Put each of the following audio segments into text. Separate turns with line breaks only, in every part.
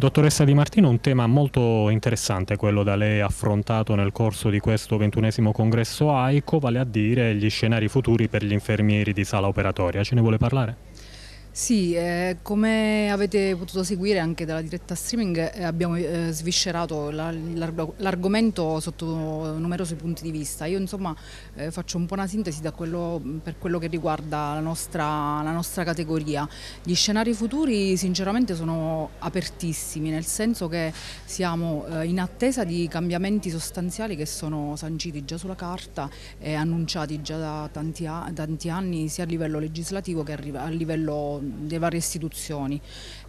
Dottoressa Di Martino, un tema molto interessante quello da lei affrontato nel corso di questo ventunesimo congresso AICO, vale a dire gli scenari futuri per gli infermieri di sala operatoria. Ce ne vuole parlare?
Sì, eh, come avete potuto seguire anche dalla diretta streaming eh, abbiamo eh, sviscerato l'argomento sotto numerosi punti di vista. Io insomma eh, faccio un po' una sintesi quello, per quello che riguarda la nostra, la nostra, categoria. Gli scenari futuri sinceramente sono apertissimi, nel senso che siamo eh, in attesa di cambiamenti sostanziali che sono sanciti già sulla carta e annunciati già da tanti, tanti anni sia a livello legislativo che a livello delle varie istituzioni.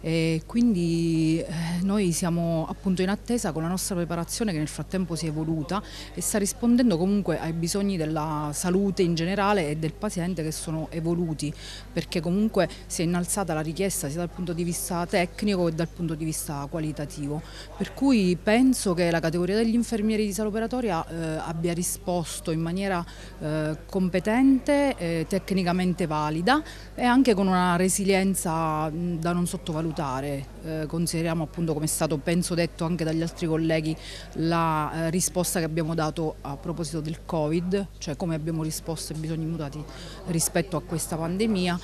E quindi eh, noi siamo appunto in attesa con la nostra preparazione che nel frattempo si è evoluta e sta rispondendo comunque ai bisogni della salute in generale e del paziente che sono evoluti perché comunque si è innalzata la richiesta sia dal punto di vista tecnico che dal punto di vista qualitativo. Per cui penso che la categoria degli infermieri di sala operatoria eh, abbia risposto in maniera eh, competente, eh, tecnicamente valida e anche con una resilienza resilienza mm, da non sottovalutare, eh, consideriamo appunto come è stato penso detto anche dagli altri colleghi la eh, risposta che abbiamo dato a proposito del Covid, cioè come abbiamo risposto ai bisogni mutati rispetto a questa pandemia,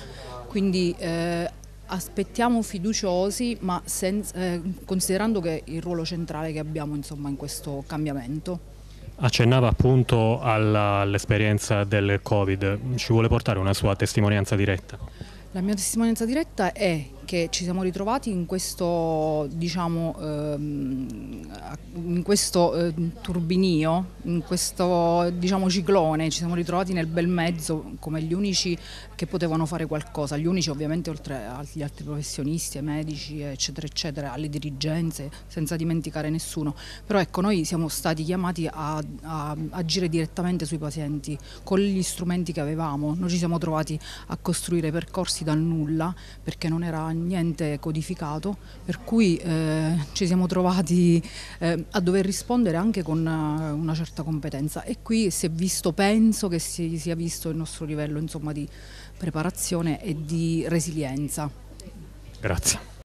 quindi eh, aspettiamo fiduciosi ma senza, eh, considerando che il ruolo centrale che abbiamo insomma, in questo cambiamento.
Accennava appunto all'esperienza del Covid, ci vuole portare una sua testimonianza diretta?
La mia testimonianza diretta è che ci siamo ritrovati in questo, diciamo, ehm, in questo ehm, turbinio, in questo diciamo, ciclone, ci siamo ritrovati nel bel mezzo come gli unici che potevano fare qualcosa, gli unici ovviamente oltre agli altri professionisti, ai medici eccetera eccetera, alle dirigenze, senza dimenticare nessuno, però ecco noi siamo stati chiamati a, a agire direttamente sui pazienti con gli strumenti che avevamo, noi ci siamo trovati a costruire percorsi dal nulla perché non era niente codificato, per cui eh, ci siamo trovati eh, a dover rispondere anche con una, eh, una certa competenza e qui si è visto, penso che si sia visto il nostro livello insomma, di preparazione e di resilienza.
Grazie.